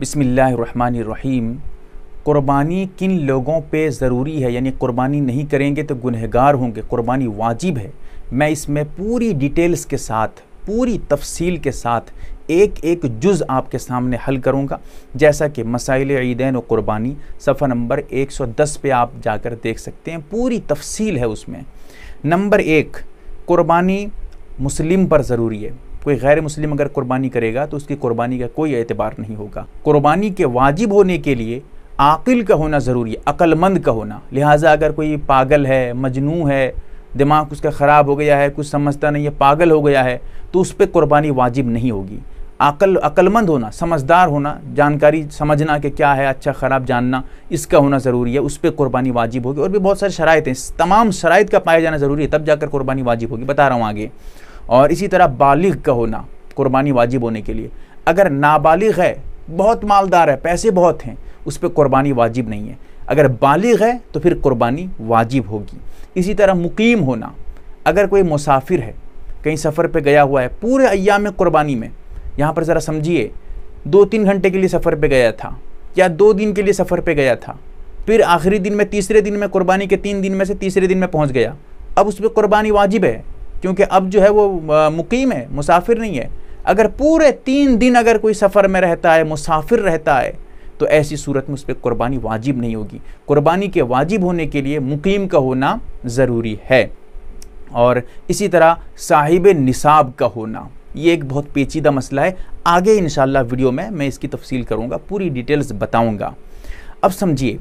बिसमीम क़ुरबानी किन लोगों पे ज़रूरी है यानी क़ुरबानी नहीं करेंगे तो गुनहगार होंगे क़ुरबानी वाजिब है मैं इसमें पूरी डिटेल्स के साथ पूरी तफसील के साथ एक एक जुज़ आपके सामने हल करूँगा जैसा कि मसाइल ईदैन और क़ुरबानी सफ़ा नंबर 110 पे आप जाकर देख सकते हैं पूरी तफसील है उसमें नंबर एक क़ुरबानी मुस्लिम पर ज़रूरी है कोई गैर मुस्लिम अगर कुर्बानी करेगा तो उसकी कुर्बानी का कोई एतबार नहीं होगा कुर्बानी के वाजिब होने के लिए आकिल का होना ज़रूरी है अक्लमंद का होना लिहाजा अगर कोई पागल है मजनू है दिमाग उसका ख़राब हो गया है कुछ समझता नहीं है पागल हो गया है तो उस पर कुर्बानी वाजिब नहीं होगी अकल अक्लमंद होना समझदार होना जानकारी समझना कि क्या है अच्छा ख़राब जानना इसका होना ज़रूरी है उस पर कुर्बानी वाजिब होगी और भी बहुत सारी शराइ हैं तमाम शराइ का पाया जाना ज़रूरी है तब जाकर कुर्बानी वाजिब होगी बता रहा हूँ आगे और इसी तरह बालिग का होना कुर्बानी वाजिब होने के लिए अगर नाबालिग है बहुत मालदार है पैसे बहुत हैं उस पर कुर्बानी वाजिब नहीं है अगर बालिग है तो फिर कुर्बानी वाजिब होगी इसी तरह मुकीम होना अगर कोई मुसाफिर है कहीं सफ़र पे गया हुआ है पूरे अयाम में कुर्बानी में यहाँ पर ज़रा समझिए दो तीन घंटे के लिए सफ़र पे गया था या दो दिन के लिए सफ़र पे गया था फिर आखिरी दिन में तीसरे दिन में कुर्बानी के तीन दिन में से तीसरे दिन में पहुँच गया अब उस पर कुर्बानी वाजिब है क्योंकि अब जो है वो मुकीम है मुसाफिर नहीं है अगर पूरे तीन दिन अगर कोई सफ़र में रहता है मुसाफिर रहता है तो ऐसी सूरत में उस पर कुर्बानी वाजिब नहीं होगी कुर्बानी के वाजिब होने के लिए मुकीम का होना ज़रूरी है और इसी तरह साहिब निसाब का होना ये एक बहुत पेचीदा मसला है आगे इन वीडियो में मैं इसकी तफसील करूँगा पूरी डिटेल्स बताऊँगा अब समझिए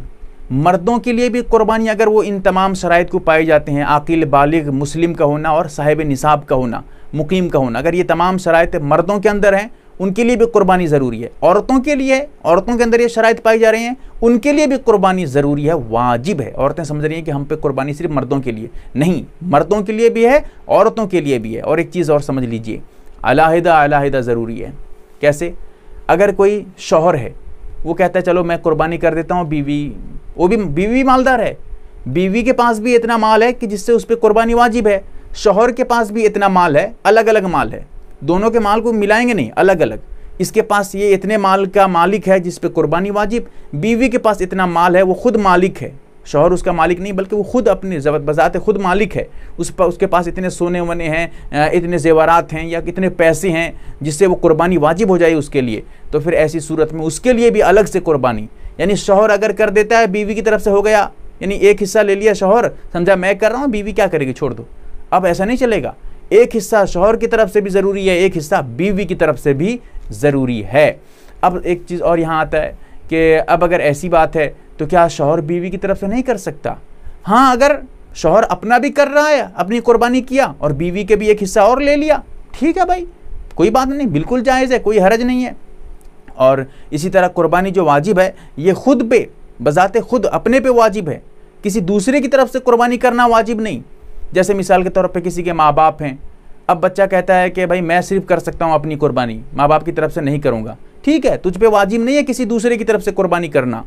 मर्दों के लिए भी कुर्बानी अगर वो इन तमाम शराइ को पाए जाते हैं आकिल बालिग मुस्लिम का होना और साहिब निसाब का होना मुकीम का होना अगर ये तमाम शराइ मर्दों के अंदर हैं उनके लिए भी कुर्बानी ज़रूरी है औरतों के लिए औरतों के अंदर ये शराइ पाई जा रही हैं उनके लिए भी कुर्बानी ज़रूरी है वाजिब है औरतें समझ रही हैं कि हम पे कुर्बानी सिर्फ मर्दों के लिए नहीं मर्दों के लिए भी है औरतों के लिए भी है और एक चीज़ और समझ लीजिए अलाहिदा अलाहिदा ज़रूरी है कैसे अगर कोई शोहर है वो कहता है चलो मैं कुर्बानी कर देता हूँ बीवी वो भी बीवी मालदार है बीवी के पास भी इतना माल है कि जिससे उस पर कुर्बानी वाजिब है शोहर के पास भी इतना माल है अलग अलग माल है दोनों के माल को मिलाएंगे नहीं अलग अलग इसके पास ये इतने माल का मालिक है जिस पर कुर्बानी वाजिब बीवी के पास इतना माल है वो खुद मालिक है शोहर उसका मालिक नहीं बल्कि वो खुद अपने बजात खुद मालिक है उस पर उसके पास इतने सोने वने हैं इतने जेवरात हैं या इतने पैसे हैं जिससे वो कुर्बानी वाजिब हो जाए उसके लिए तो फिर ऐसी सूरत में उसके लिए भी अलग से कुर्बानी यानी शोहर अगर कर देता है बीवी की तरफ से हो गया यानी एक हिस्सा ले लिया शोहर समझा मैं कर रहा हूँ बीवी क्या करेगी छोड़ दो अब ऐसा नहीं चलेगा एक हिस्सा शोहर की तरफ से भी ज़रूरी है एक हिस्सा बीवी की तरफ से भी ज़रूरी है अब एक चीज़ और यहाँ आता है कि अब अगर ऐसी बात है तो क्या शोहर बीवी की तरफ से नहीं कर सकता हाँ अगर शोहर अपना भी कर रहा है अपनी कुर्बानी किया और बीवी के भी एक हिस्सा और ले लिया ठीक है भाई कोई बात नहीं बिल्कुल जायज़ है कोई हरज नहीं है और इसी तरह कुर्बानी जो वाजिब है ये खुद पे बज़ात खुद अपने पे वाजिब है किसी दूसरे की तरफ से कुर्बानी करना वाजिब नहीं जैसे मिसाल के तौर पे किसी के माँ बाप हैं अब बच्चा कहता है कि भाई मैं सिर्फ कर सकता हूँ अपनी कुर्बानी माँ बाप की तरफ से नहीं करूँगा ठीक है तुझ पर वाजिब नहीं है किसी दूसरे की तरफ से कुर्बानी करना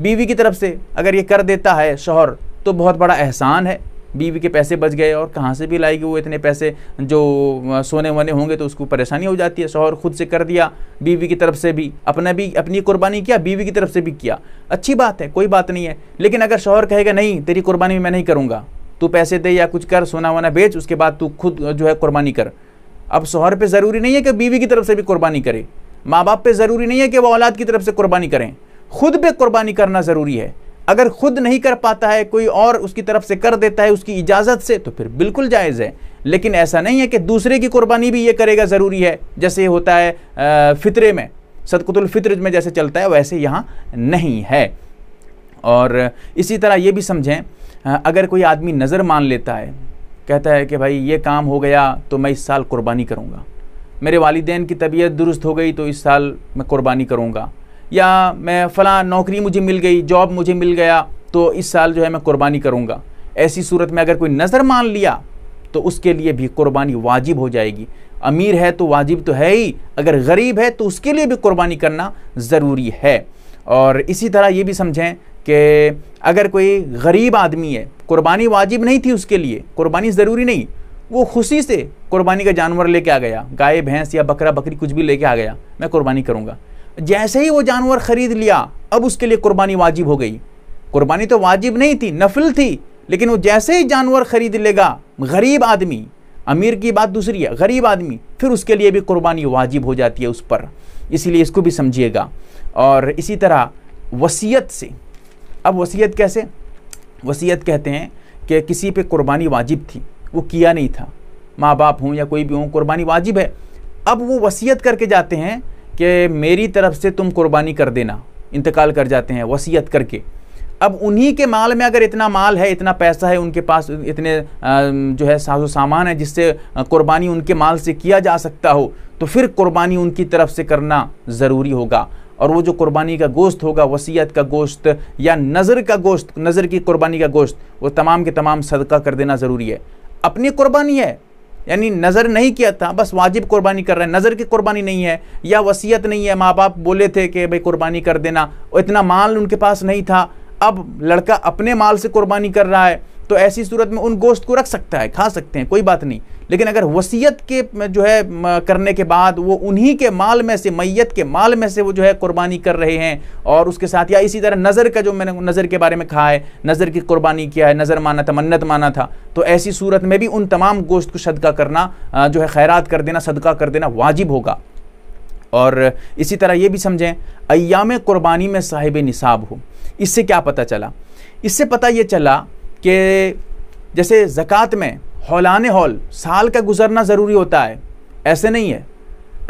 बीवी की तरफ से अगर ये कर देता है शोहर तो बहुत बड़ा एहसान है बीवी के पैसे बच गए और कहाँ से भी लाएगी वो इतने पैसे जो सोने वने होंगे तो उसको परेशानी हो जाती है शोहर खुद से कर दिया बीवी की तरफ से भी अपना भी अपनी कुर्बानी किया बीवी की तरफ से भी किया अच्छी बात है कोई बात नहीं है लेकिन अगर शोहर कहेगा नहीं तेरी कुर्बानी मैं नहीं करूँगा तू पैसे दे या कुछ कर सोना वना बेच उसके बाद तू खुद जो है कुर्बानी कर अब शोहर पर ज़रूरी नहीं है कि बीवी की तरफ से भी कुर्बानी करे माँ बाप पर ज़रूरी नहीं है कि वह औलाद की तरफ से कुर्बानी करें खुद पर कुर्बानी करना ज़रूरी है अगर खुद नहीं कर पाता है कोई और उसकी तरफ से कर देता है उसकी इजाज़त से तो फिर बिल्कुल जायज़ है लेकिन ऐसा नहीं है कि दूसरे की कुर्बानी भी ये करेगा ज़रूरी है जैसे होता है फितरे में फितर में जैसे चलता है वैसे यहाँ नहीं है और इसी तरह ये भी समझें अगर कोई आदमी नज़र मान लेता है कहता है कि भाई ये काम हो गया तो मैं इस साल कुर्बानी करूँगा मेरे वालदेन की तबीयत दुरुस्त हो गई तो इस साल मैं कुर्बानी करूँगा या मैं फ़लाँ नौकरी मुझे मिल गई जॉब मुझे मिल गया तो इस साल जो है मैं कुर्बानी करूँगा ऐसी सूरत में अगर कोई नज़र मान लिया तो उसके लिए भी कुर्बानी वाजिब हो जाएगी अमीर है तो वाजिब तो है ही अगर गरीब है तो उसके लिए भी कुर्बानी करना ज़रूरी है और इसी तरह ये भी समझें कि अगर कोई गरीब आदमी है कुर्बानी वाजिब नहीं थी उसके लिए कुर्बानी ज़रूरी नहीं वो खुशी से कुर्बानी का जानवर लेके आ गया गाय भैंस या बकरा बकरी कुछ भी लेके आ गया मैं कुर्बानी करूँगा जैसे ही वो जानवर ख़रीद लिया अब उसके लिए कुर्बानी वाजिब हो गई कुर्बानी तो वाजिब नहीं थी नफिल थी लेकिन वो जैसे ही जानवर ख़रीद लेगा गरीब आदमी अमीर की बात दूसरी है गरीब आदमी फिर उसके लिए भी कुर्बानी वाजिब हो जाती है उस पर इसीलिए इसको भी समझिएगा और इसी तरह वसीयत से अब वसीयत कैसे वसीयत कहते हैं कि किसी पे कुर्बानी वाजिब थी वो किया नहीं था माँ बाप हों या कोई भी हों कुर्बानी वाजिब है अब वो वसीयत करके जाते हैं कि मेरी तरफ से तुम कुर्बानी कर देना इंतकाल कर जाते हैं वसीयत करके अब उन्हीं के माल में अगर इतना माल है इतना पैसा है उनके पास इतने जो है साजो सामान है जिससे कुर्बानी उनके माल से किया जा सकता हो तो फिर कुर्बानी उनकी तरफ से करना ज़रूरी होगा और वो जो कुर्बानी का गोश्त होगा वसीयत का गोश्त या नज़र का गोश्त नज़र की कुर्बानी का गोश्त वो तमाम के तमाम सदका कर देना ज़रूरी है अपनी कुर्बानी है यानी नज़र नहीं किया था बस वाजिब कुर्बानी कर रहे हैं नज़र की कुर्बानी नहीं है या वसीयत नहीं है माँ बाप बोले थे कि भाई कुर्बानी कर देना और इतना माल उनके पास नहीं था अब लड़का अपने माल से कुर्बानी कर रहा है तो ऐसी सूरत में उन गोश्त को रख सकता है खा सकते हैं कोई बात नहीं लेकिन अगर वसीयत के जो है करने के बाद वो उन्हीं के माल में से मैत के माल में से वो जो है कुर्बानी कर रहे हैं और उसके साथ या इसी तरह नज़र का जो मैंने नज़र के बारे में कहा है नज़र की कुर्बानी किया है नज़र माना था मन्नत माना था तो ऐसी सूरत में भी उन तमाम गोश्त को सदका करना जो है खैरात कर देना सदका कर देना वाजिब होगा और इसी तरह ये भी समझें अयाम कुर्बानी में साहिब निसाब हो इससे क्या पता चला इससे पता ये चला कि जैसे ज़क़़त में हौलान हौल साल का गुजरना ज़रूरी होता है ऐसे नहीं है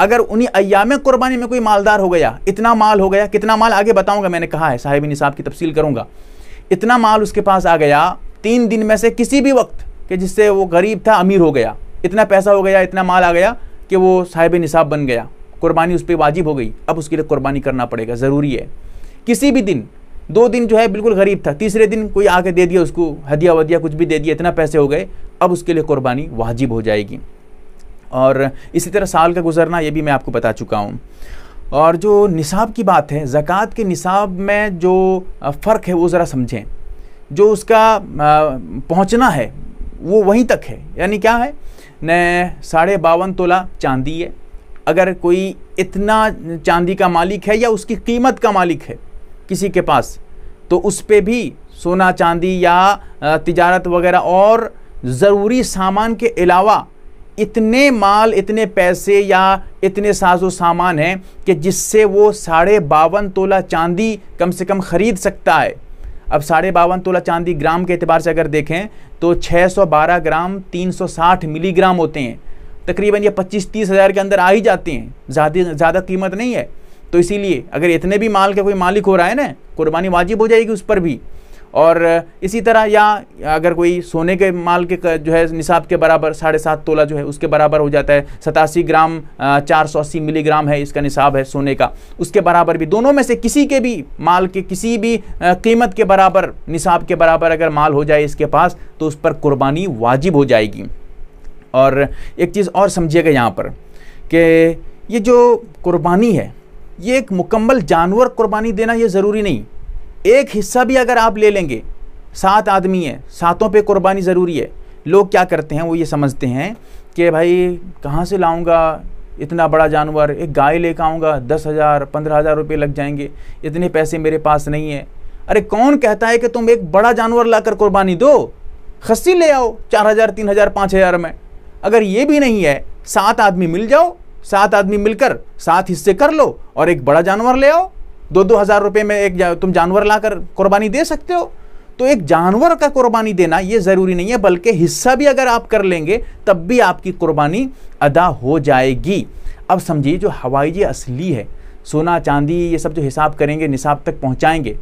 अगर उन्हीं अयाम कुर्बानी में कोई मालदार हो गया इतना माल हो गया कितना माल आगे बताऊँगा मैंने कहा है साहिब निसाब की तफसील करूँगा इतना माल उसके पास आ गया तीन दिन में से किसी भी वक्त कि जिससे वो गरीब था अमीर हो गया इतना पैसा हो गया इतना माल आ गया कि वो साहिब निसाब बन गया कुर्बानी उस पर वाजिब हो गई अब उसके लिए कुर्बानी करना पड़ेगा ज़रूरी है किसी भी दिन दो दिन जो है बिल्कुल गरीब था तीसरे दिन कोई आके दे दिया उसको हदिया वदिया कुछ भी दे दिया इतना पैसे हो गए अब उसके लिए कुर्बानी वाजिब हो जाएगी और इसी तरह साल का गुजरना ये भी मैं आपको बता चुका हूँ और जो निसाब की बात है ज़क़़त के निसाब में जो फ़र्क है वो ज़रा समझें जो उसका पहुँचना है वो वहीं तक है यानी क्या है न साढ़े बावन तोला चांदी है अगर कोई इतना चांदी का मालिक है या उसकी कीमत का मालिक है किसी के पास तो उस पर भी सोना चांदी या तिजारत वगैरह और ज़रूरी सामान के अलावा इतने माल इतने पैसे या इतने साजो सामान हैं कि जिससे वो साढ़े बावन तोला चांदी कम से कम ख़रीद सकता है अब साढ़े बावन तोला चांदी ग्राम के अतबार से अगर देखें तो 612 ग्राम 360 मिलीग्राम होते हैं तकरीबन ये 25-30 हज़ार के अंदर आ ही जाते हैं ज़्यादा ज़्यादा कीमत नहीं है तो इसीलिए अगर इतने भी माल का कोई मालिक हो रहा है ना कुर्बानी वाजिब हो जाएगी उस पर भी और इसी तरह या अगर कोई सोने के माल के जो है निसाब के बराबर साढ़े सात तोला जो है उसके बराबर हो जाता है सतासी ग्राम चार सौ अस्सी मिलीग्राम है इसका निसाब है सोने का उसके बराबर भी दोनों में से किसी के भी माल के किसी भी कीमत के बराबर निसाब के बराबर अगर माल हो जाए इसके पास तो उस पर कुर्बानी वाजिब हो जाएगी और एक चीज़ और समझिएगा यहाँ पर कि ये जो कुर्बानी है ये एक मुकम्मल जानवर कुर्बानी देना ये ज़रूरी नहीं एक हिस्सा भी अगर आप ले लेंगे सात आदमी है सातों पे कुर्बानी ज़रूरी है लोग क्या करते हैं वो ये समझते हैं कि भाई कहाँ से लाऊंगा इतना बड़ा जानवर एक गाय ले कर आऊँगा दस हज़ार पंद्रह हज़ार रुपये लग जाएंगे इतने पैसे मेरे पास नहीं है अरे कौन कहता है कि तुम एक बड़ा जानवर कर कुर्बानी दो खस्सी ले आओ चार हज़ार तीन हज़ार पाँच हज़ार में अगर ये भी नहीं है सात आदमी मिल जाओ सात आदमी मिलकर सात हिस्से कर लो और एक बड़ा जानवर ले आओ दो दो हज़ार रुपये में एक जा, तुम जानवर लाकर कुर्बानी दे सकते हो तो एक जानवर का कुर्बानी देना ये ज़रूरी नहीं है बल्कि हिस्सा भी अगर आप कर लेंगे तब भी आपकी कुर्बानी अदा हो जाएगी अब समझिए जो हवाई जी असली है सोना चांदी ये सब जो हिसाब करेंगे निसाब तक पहुँचाएँगे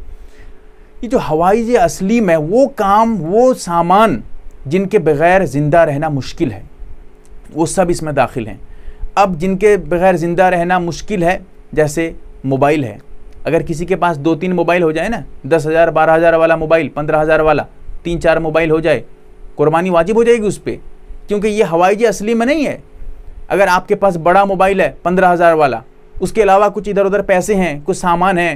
ये जो हवाई जी असली में वो काम वो सामान जिनके बगैर ज़िंदा रहना मुश्किल है वो सब इसमें दाखिल हैं अब जिनके बगैर ज़िंदा रहना मुश्किल है जैसे मोबाइल है अगर किसी के पास दो तीन मोबाइल हो जाए ना दस हज़ार बारह हज़ार वाला मोबाइल पंद्रह हज़ार वाला तीन चार मोबाइल हो जाए कुर्बानी वाजिब हो जाएगी उस पर क्योंकि ये हवाई जहाज असली में नहीं है अगर आपके पास बड़ा मोबाइल है पंद्रह हज़ार वाला उसके अलावा कुछ इधर उधर पैसे हैं कुछ सामान है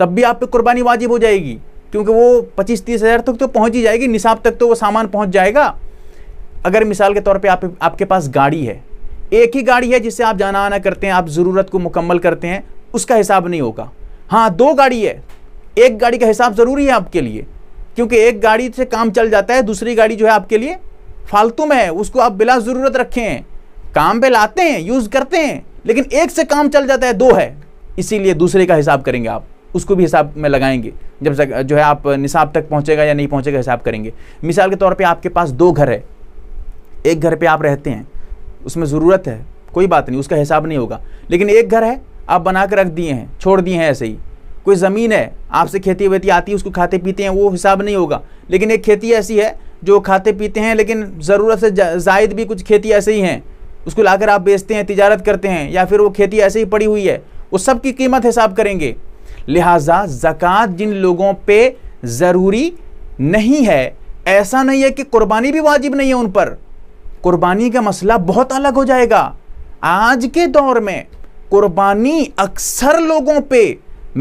तब भी आप पे कुर्बानी वाजिब हो जाएगी क्योंकि वो पच्चीस तीस हज़ार तक तो पहुँच ही जाएगी निसाब तक तो वो सामान पहुँच जाएगा अगर मिसाल के तौर पर आप आपके पास गाड़ी है एक ही गाड़ी है जिससे आप जाना आना करते हैं आप ज़रूरत को मुकम्मल करते हैं उसका हिसाब नहीं होगा हाँ दो गाड़ी है एक गाड़ी का हिसाब ज़रूरी है आपके लिए क्योंकि एक गाड़ी से काम चल जाता है दूसरी गाड़ी जो है आपके लिए फालतू में है उसको आप बिला ज़रूरत रखें काम पे लाते हैं यूज़ करते हैं लेकिन एक से काम चल जाता है दो है इसीलिए दूसरे का हिसाब करेंगे आप उसको भी हिसाब में लगाएंगे जब जो है आप निसाब तक पहुँचेगा या नहीं पहुँचेगा हिसाब करेंगे मिसाल के तौर पर आपके पास दो घर है एक घर पर आप रहते हैं उसमें ज़रूरत है कोई बात नहीं उसका हिसाब नहीं होगा लेकिन एक घर है आप बना के रख दिए हैं छोड़ दिए हैं ऐसे ही कोई ज़मीन है आपसे खेती वेती आती है उसको खाते पीते हैं वो हिसाब नहीं होगा लेकिन एक खेती ऐसी है जो खाते पीते हैं लेकिन ज़रूरत से जायद भी कुछ खेती ऐसे ही हैं उसको लाकर आप बेचते हैं तिजारत करते हैं या फिर वो खेती ऐसे ही पड़ी हुई है वो सब की कीमत हिसाब करेंगे लिहाजा ज़क़़त जिन लोगों पे ज़रूरी नहीं है ऐसा नहीं है कि कुर्बानी भी वाजिब नहीं है उन पर कुर्बानी का मसला बहुत अलग हो जाएगा आज के दौर में कुर्बानी अक्सर लोगों पे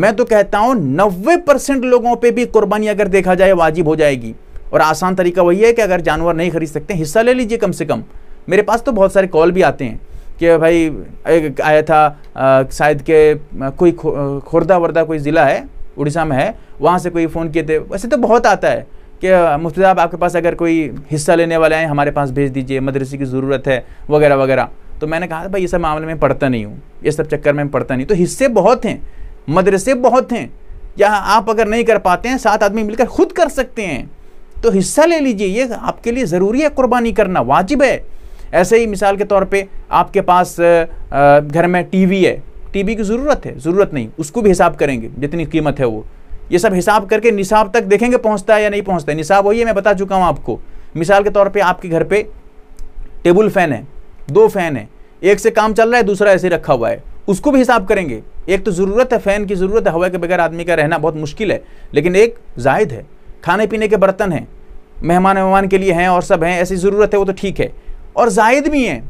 मैं तो कहता हूं नब्बे परसेंट लोगों पे भी कुर्बानी अगर देखा जाए वाजिब हो जाएगी और आसान तरीका वही है कि अगर जानवर नहीं खरीद सकते हिस्सा ले लीजिए कम से कम मेरे पास तो बहुत सारे कॉल भी आते हैं कि भाई एक आया था शायद के कोई खुर्दा वर्दा कोई ज़िला है उड़ीसा में है वहाँ से कोई फ़ोन किए थे वैसे तो बहुत आता है कि मुफ्ती साहब आपके पास अगर कोई हिस्सा लेने वाले हैं हमारे पास भेज दीजिए मदरसे की ज़रूरत है वगैरह वगैरह तो मैंने कहा भाई ये सब मामले में पढ़ता नहीं हूँ ये सब चक्कर में पढ़ता नहीं तो हिस्से बहुत हैं मदरसे बहुत हैं या आप अगर नहीं कर पाते हैं सात आदमी मिलकर खुद कर सकते हैं तो हिस्सा ले लीजिए ये आपके लिए ज़रूरी है कुर्बानी करना वाजिब है ऐसे ही मिसाल के तौर पे आपके पास घर में टीवी है टीवी की ज़रूरत है ज़रूरत नहीं उसको भी हिसाब करेंगे जितनी कीमत है वो ये सब हिसाब करके निसाब तक देखेंगे पहुँचता है या नहीं पहुँचता है निसाब वही है मैं बता चुका हूँ आपको मिसाल के तौर पर आपके घर पर टेबल फैन है दो फैन है एक से काम चल रहा है दूसरा ऐसे रखा हुआ है उसको भी हिसाब करेंगे एक तो ज़रूरत है फ़ैन की ज़रूरत है हवा के बगैर आदमी का रहना बहुत मुश्किल है लेकिन एक जाहिद है खाने पीने के बर्तन हैं मेहमान वेहमान के लिए हैं और सब हैं ऐसी ज़रूरत है वो तो ठीक है और जाहिद भी हैं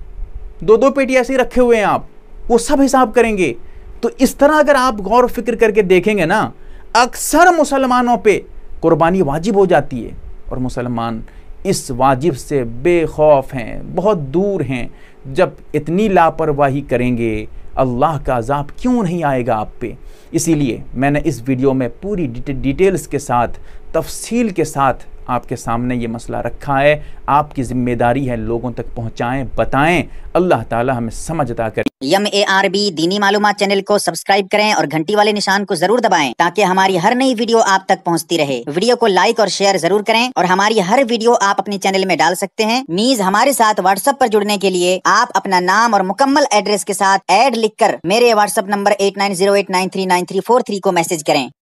दो दो पेटी ऐसे रखे हुए हैं आप वो सब हिसाब करेंगे तो इस तरह अगर आप गौर फिक्र करके देखेंगे ना अक्सर मुसलमानों पे कुर्बानी वाजिब हो जाती है और मुसलमान इस वाजिब से बेखौफ हैं बहुत दूर हैं जब इतनी लापरवाही करेंगे अल्लाह का अजाब क्यों नहीं आएगा आप पे इसीलिए मैंने इस वीडियो में पूरी डिटेल्स के साथ तफसील के साथ आपके सामने ये मसला रखा है आपकी जिम्मेदारी है लोगों तक पहुंचाएं बताएं अल्लाह ताला हमें समझ अदा करें यम ए आर बी दीनी मालूम चैनल को सब्सक्राइब करें और घंटी वाले निशान को जरूर दबाएं ताकि हमारी हर नई वीडियो आप तक पहुंचती रहे वीडियो को लाइक और शेयर जरूर करें और हमारी हर वीडियो आप अपने चैनल में डाल सकते हैं मीज हमारे साथ व्हाट्सएप पर जुड़ने के लिए आप अपना नाम और मुकम्मल एड्रेस के साथ एड लिखकर मेरे व्हाट्सएप नंबर एट को मैसेज करें